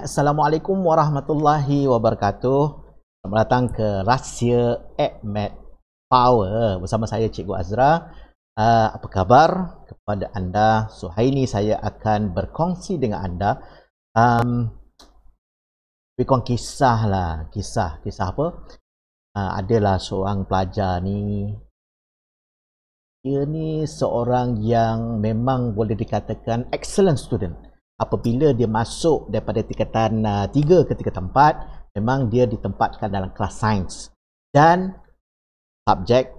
Assalamualaikum warahmatullahi wabarakatuh. Selamat datang ke Rahsia Admet Power bersama saya Cikgu Azra. Uh, apa khabar kepada anda? So hari ini saya akan berkongsi dengan anda um, Bikon kisah lah, kisah, kisah apa? Uh, adalah seorang pelajar ni dia ni seorang yang memang boleh dikatakan excellent student apabila dia masuk daripada tingkatan uh, tiga ke tingkatan empat, memang dia ditempatkan dalam kelas sains. Dan subjek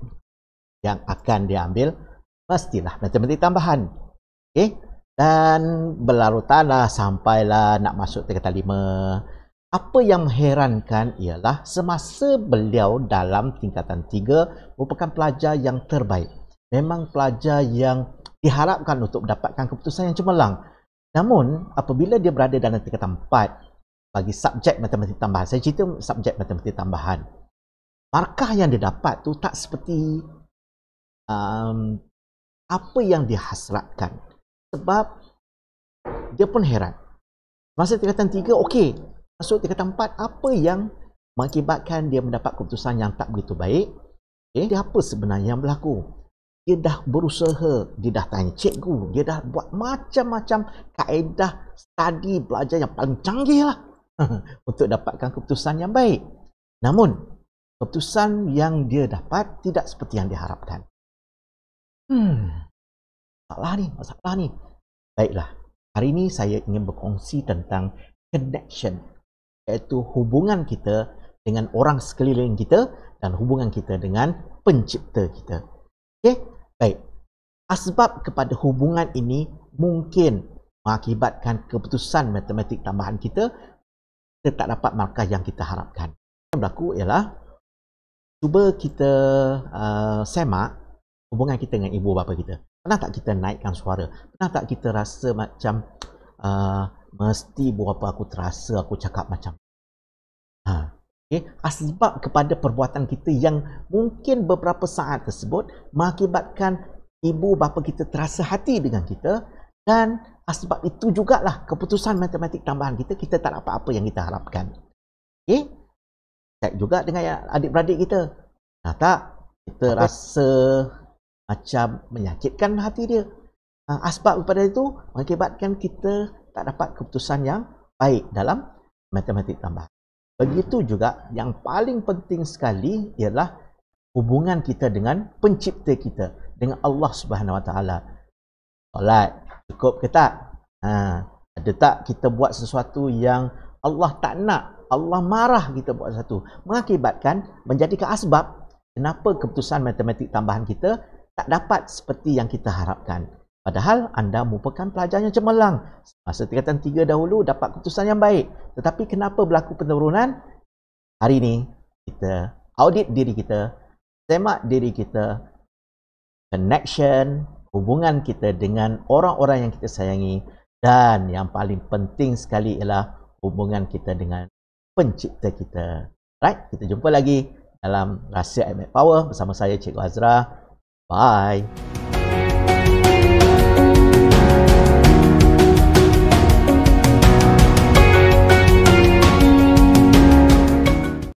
yang akan dia ambil, pastilah matematik tambahan. Okay? Eh, dan berlarutanlah sampailah nak masuk tingkatan lima. Apa yang mengherankan ialah semasa beliau dalam tingkatan tiga merupakan pelajar yang terbaik. Memang pelajar yang diharapkan untuk mendapatkan keputusan yang cemerlang. Namun, apabila dia berada dalam tingkatan 4 bagi subjek matematik tambahan, saya cerita subjek matematik tambahan, markah yang dia dapat tu tak seperti um, apa yang dihasratkan. Sebab dia pun heran. Masa tingkatan 3, okey. Masuk tingkatan 4, apa yang mengakibatkan dia mendapat keputusan yang tak begitu baik? Okay. Eh, dia apa sebenarnya yang berlaku? dia dah berusaha, dia dah tanya cikgu, dia dah buat macam-macam kaedah study belajar yang paling canggih lah untuk dapatkan keputusan yang baik. Namun, keputusan yang dia dapat tidak seperti yang diharapkan. Hmm, masalah ni, masalah ni. Baiklah, hari ini saya ingin berkongsi tentang connection iaitu hubungan kita dengan orang sekeliling kita dan hubungan kita dengan pencipta kita. Okey, baik. Asbab kepada hubungan ini mungkin mengakibatkan keputusan matematik tambahan kita kita tak dapat markah yang kita harapkan. Yang berlaku ialah cuba kita uh, semak hubungan kita dengan ibu bapa kita. Pernah tak kita naikkan suara? Pernah tak kita rasa macam uh, mesti ibu bapa aku terasa aku cakap macam Okay? Eh, asbab kepada perbuatan kita yang mungkin beberapa saat tersebut mengakibatkan ibu bapa kita terasa hati dengan kita dan asbab itu jugalah keputusan matematik tambahan kita, kita tak dapat apa yang kita harapkan. Okay? Eh, tak juga dengan adik-beradik kita. Nah, tak, kita apa? rasa macam menyakitkan hati dia. Asbab kepada itu mengakibatkan kita tak dapat keputusan yang baik dalam matematik tambahan. Begitu juga yang paling penting sekali ialah hubungan kita dengan pencipta kita dengan Allah Subhanahu Wa Taala. Solat cukup ke tak? Ha, ada tak kita buat sesuatu yang Allah tak nak? Allah marah kita buat satu mengakibatkan menjadi ke asbab kenapa keputusan matematik tambahan kita tak dapat seperti yang kita harapkan. Padahal anda merupakan pelajar yang cemerlang. Masa tingkatan tiga dahulu dapat keputusan yang baik. Tetapi kenapa berlaku penurunan? Hari ini kita audit diri kita, semak diri kita, connection, hubungan kita dengan orang-orang yang kita sayangi dan yang paling penting sekali ialah hubungan kita dengan pencipta kita. Right? Kita jumpa lagi dalam Rahsia Emmet Power bersama saya Cikgu Azra. Bye.